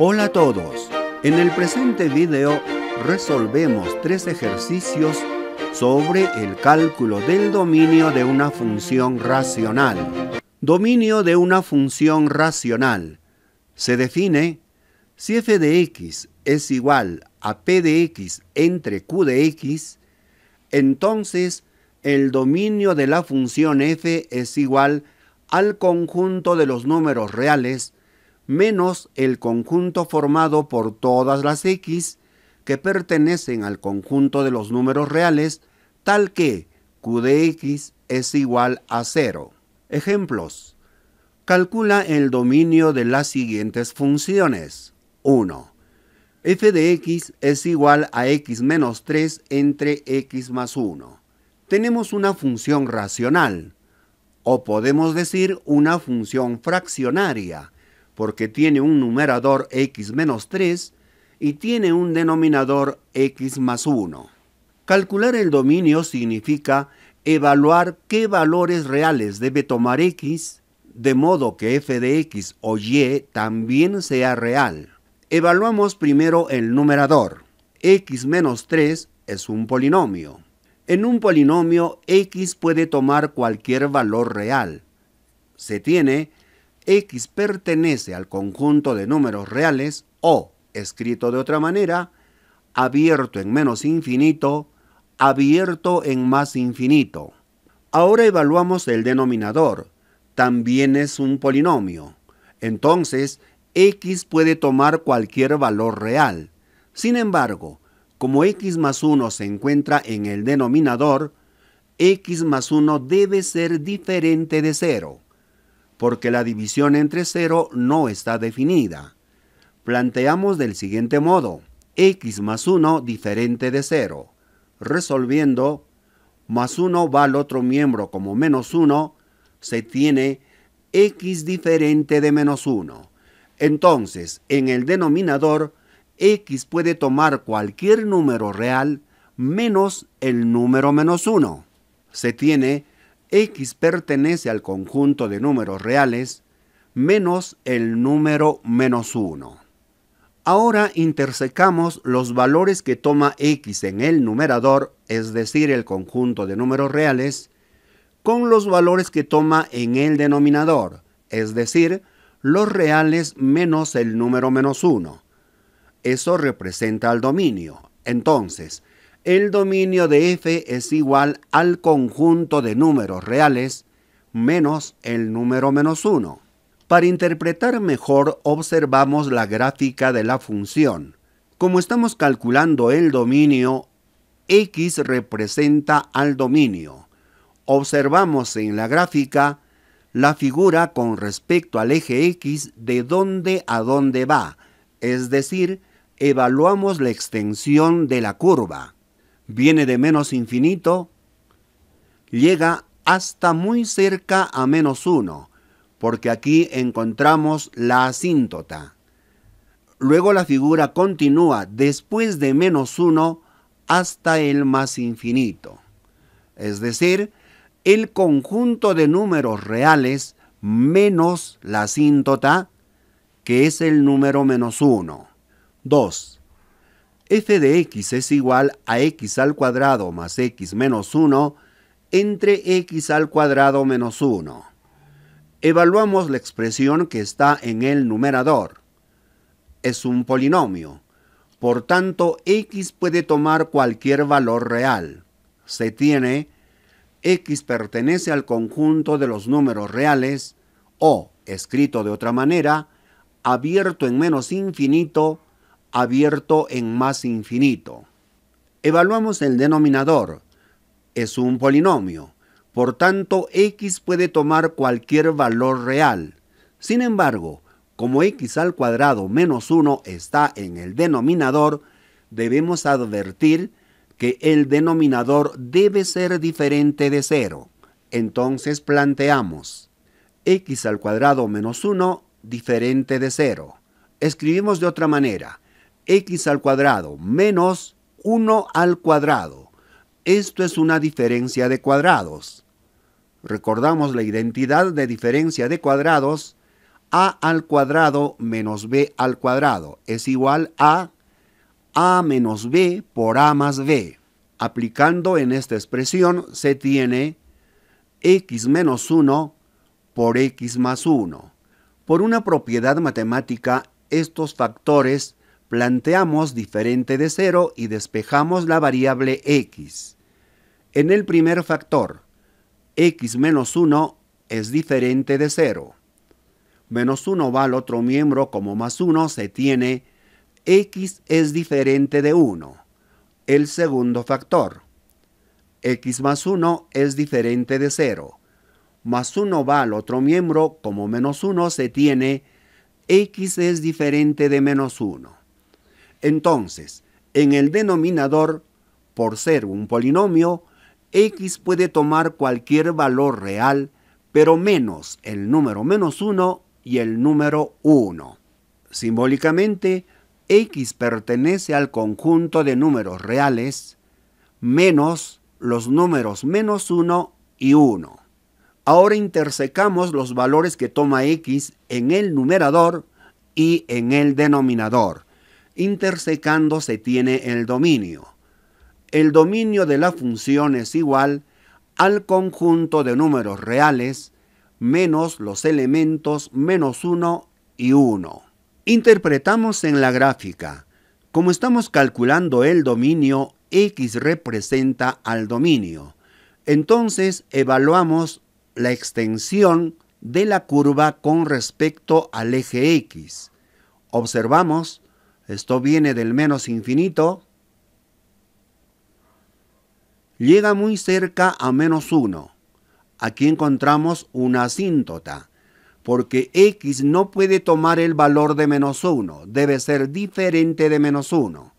Hola a todos. En el presente video resolvemos tres ejercicios sobre el cálculo del dominio de una función racional. Dominio de una función racional. Se define si f de x es igual a p de x entre q de x, entonces el dominio de la función f es igual al conjunto de los números reales menos el conjunto formado por todas las x que pertenecen al conjunto de los números reales, tal que q de x es igual a 0. Ejemplos. Calcula el dominio de las siguientes funciones. 1. f de x es igual a x menos 3 entre x más 1. Tenemos una función racional, o podemos decir una función fraccionaria, porque tiene un numerador x menos 3 y tiene un denominador x más 1. Calcular el dominio significa evaluar qué valores reales debe tomar x, de modo que f de x o y también sea real. Evaluamos primero el numerador. x menos 3 es un polinomio. En un polinomio, x puede tomar cualquier valor real. Se tiene x pertenece al conjunto de números reales o, escrito de otra manera, abierto en menos infinito, abierto en más infinito. Ahora evaluamos el denominador. También es un polinomio. Entonces, x puede tomar cualquier valor real. Sin embargo, como x más 1 se encuentra en el denominador, x más 1 debe ser diferente de 0 porque la división entre cero no está definida. Planteamos del siguiente modo, x más 1 diferente de 0. Resolviendo, más 1 va al otro miembro como menos 1, se tiene x diferente de menos 1. Entonces, en el denominador, x puede tomar cualquier número real menos el número menos 1. Se tiene x pertenece al conjunto de números reales menos el número menos 1. Ahora intersecamos los valores que toma x en el numerador, es decir, el conjunto de números reales, con los valores que toma en el denominador, es decir, los reales menos el número menos 1. Eso representa al dominio. Entonces, el dominio de f es igual al conjunto de números reales menos el número menos 1. Para interpretar mejor observamos la gráfica de la función. Como estamos calculando el dominio, x representa al dominio. Observamos en la gráfica la figura con respecto al eje x de dónde a dónde va, es decir, evaluamos la extensión de la curva viene de menos infinito, llega hasta muy cerca a menos uno, porque aquí encontramos la asíntota. Luego la figura continúa después de menos uno hasta el más infinito. Es decir, el conjunto de números reales menos la asíntota, que es el número menos uno. 2 f de x es igual a x al cuadrado más x menos 1 entre x al cuadrado menos 1. Evaluamos la expresión que está en el numerador. Es un polinomio. Por tanto, x puede tomar cualquier valor real. Se tiene x pertenece al conjunto de los números reales o, escrito de otra manera, abierto en menos infinito, abierto en más infinito. Evaluamos el denominador. Es un polinomio. Por tanto, x puede tomar cualquier valor real. Sin embargo, como x al cuadrado menos 1 está en el denominador, debemos advertir que el denominador debe ser diferente de 0. Entonces planteamos x al cuadrado menos 1 diferente de 0. Escribimos de otra manera x al cuadrado menos 1 al cuadrado. Esto es una diferencia de cuadrados. Recordamos la identidad de diferencia de cuadrados. a al cuadrado menos b al cuadrado es igual a a menos b por a más b. Aplicando en esta expresión se tiene x menos 1 por x más 1. Por una propiedad matemática, estos factores planteamos diferente de 0 y despejamos la variable x. En el primer factor, x menos 1 es diferente de 0. Menos 1 va al otro miembro como más 1 se tiene x es diferente de 1. El segundo factor, x más 1 es diferente de 0. Más 1 va al otro miembro como menos 1 se tiene x es diferente de menos 1. Entonces, en el denominador, por ser un polinomio, x puede tomar cualquier valor real, pero menos el número menos 1 y el número 1. Simbólicamente, x pertenece al conjunto de números reales menos los números menos 1 y 1. Ahora intersecamos los valores que toma x en el numerador y en el denominador intersecando se tiene el dominio. El dominio de la función es igual al conjunto de números reales menos los elementos menos 1 y 1. Interpretamos en la gráfica. Como estamos calculando el dominio, x representa al dominio. Entonces evaluamos la extensión de la curva con respecto al eje x. Observamos esto viene del menos infinito. Llega muy cerca a menos 1. Aquí encontramos una asíntota, porque x no puede tomar el valor de menos 1, debe ser diferente de menos 1.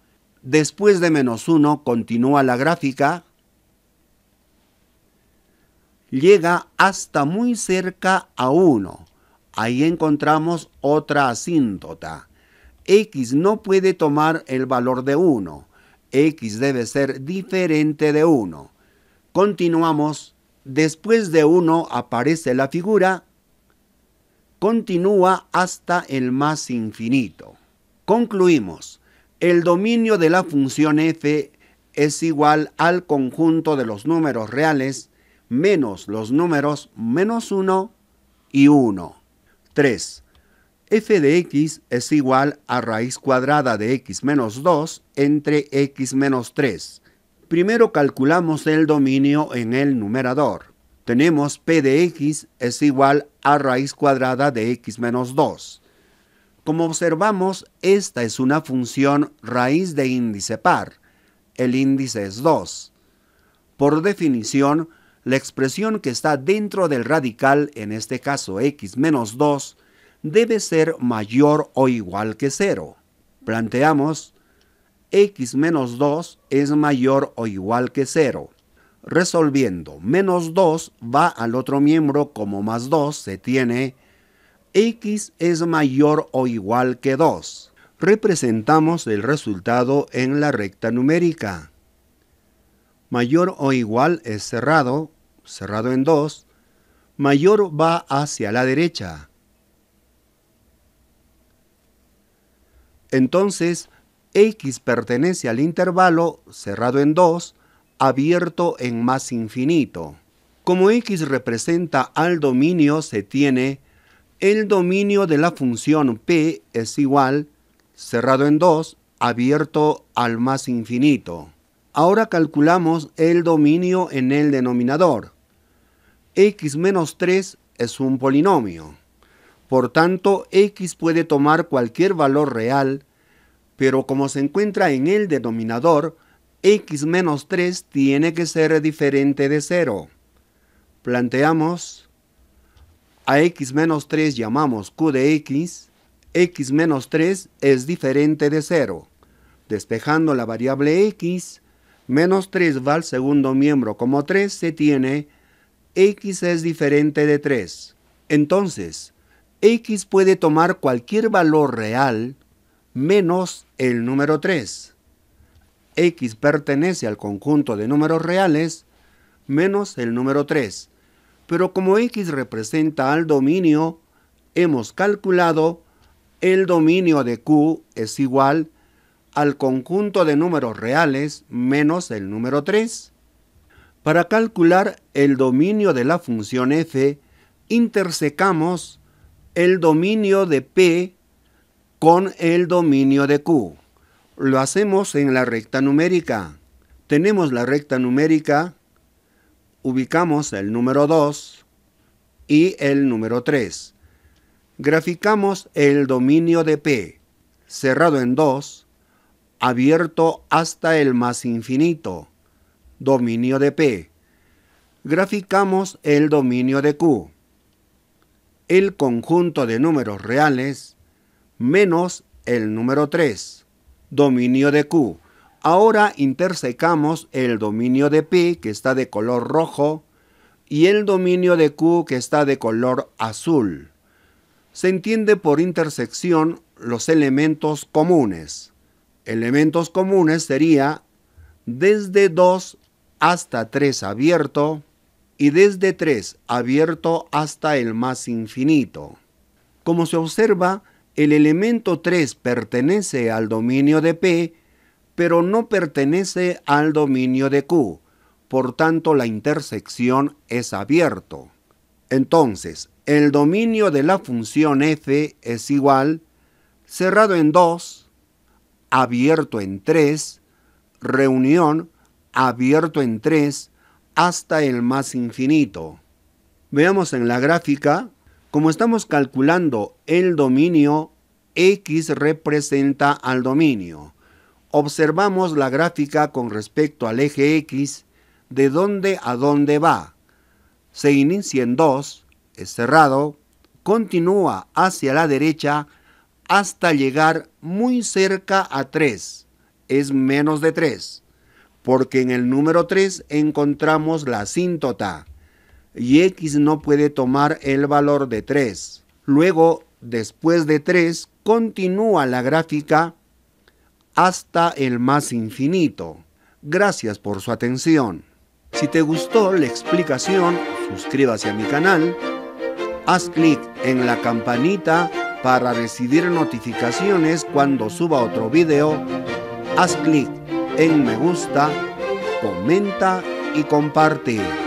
Después de menos 1 continúa la gráfica, llega hasta muy cerca a 1. Ahí encontramos otra asíntota. X no puede tomar el valor de 1. X debe ser diferente de 1. Continuamos. Después de 1 aparece la figura. Continúa hasta el más infinito. Concluimos. El dominio de la función f es igual al conjunto de los números reales menos los números menos 1 y 1. 3 f de x es igual a raíz cuadrada de x menos 2 entre x menos 3. Primero calculamos el dominio en el numerador. Tenemos p de x es igual a raíz cuadrada de x menos 2. Como observamos, esta es una función raíz de índice par. El índice es 2. Por definición, la expresión que está dentro del radical, en este caso x menos 2, debe ser mayor o igual que 0. Planteamos x menos 2 es mayor o igual que 0. Resolviendo, menos 2 va al otro miembro como más 2 se tiene x es mayor o igual que 2. Representamos el resultado en la recta numérica. Mayor o igual es cerrado, cerrado en 2. Mayor va hacia la derecha. Entonces, x pertenece al intervalo cerrado en 2, abierto en más infinito. Como x representa al dominio, se tiene el dominio de la función p es igual, cerrado en 2, abierto al más infinito. Ahora calculamos el dominio en el denominador. x menos 3 es un polinomio. Por tanto, x puede tomar cualquier valor real, pero como se encuentra en el denominador, x menos 3 tiene que ser diferente de 0. Planteamos, a x menos 3 llamamos q de x, x menos 3 es diferente de 0. Despejando la variable x, menos 3 va al segundo miembro como 3 se tiene, x es diferente de 3. Entonces, X puede tomar cualquier valor real menos el número 3. X pertenece al conjunto de números reales menos el número 3. Pero como X representa al dominio, hemos calculado el dominio de Q es igual al conjunto de números reales menos el número 3. Para calcular el dominio de la función f, intersecamos el dominio de P con el dominio de Q. Lo hacemos en la recta numérica. Tenemos la recta numérica, ubicamos el número 2 y el número 3. Graficamos el dominio de P, cerrado en 2, abierto hasta el más infinito, dominio de P. Graficamos el dominio de Q el conjunto de números reales menos el número 3, dominio de Q. Ahora intersecamos el dominio de P, que está de color rojo, y el dominio de Q, que está de color azul. Se entiende por intersección los elementos comunes. Elementos comunes sería desde 2 hasta 3 abierto, y desde 3 abierto hasta el más infinito. Como se observa, el elemento 3 pertenece al dominio de P, pero no pertenece al dominio de Q, por tanto la intersección es abierto. Entonces, el dominio de la función f es igual cerrado en 2, abierto en 3, reunión abierto en 3, hasta el más infinito. Veamos en la gráfica, como estamos calculando el dominio, X representa al dominio. Observamos la gráfica con respecto al eje X, de dónde a dónde va. Se inicia en 2, es cerrado, continúa hacia la derecha hasta llegar muy cerca a 3, es menos de 3 porque en el número 3 encontramos la asíntota y x no puede tomar el valor de 3. Luego, después de 3, continúa la gráfica hasta el más infinito. Gracias por su atención. Si te gustó la explicación, suscríbase a mi canal, haz clic en la campanita para recibir notificaciones cuando suba otro video, haz clic en me gusta, comenta y comparte.